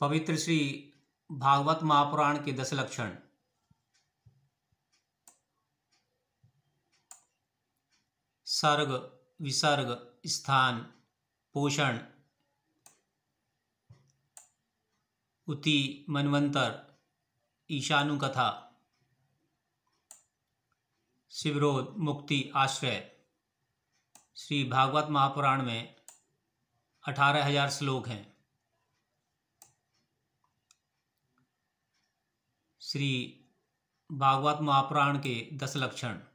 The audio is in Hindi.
पवित्र श्री भागवत महापुराण के दस लक्षण सर्ग विसर्ग स्थान पोषण उति मनवंतर ईशानु कथा शिवरोध मुक्ति आश्रय श्री भागवत महापुराण में अठारह हजार श्लोक हैं श्री भागवत महापुराण के दस लक्षण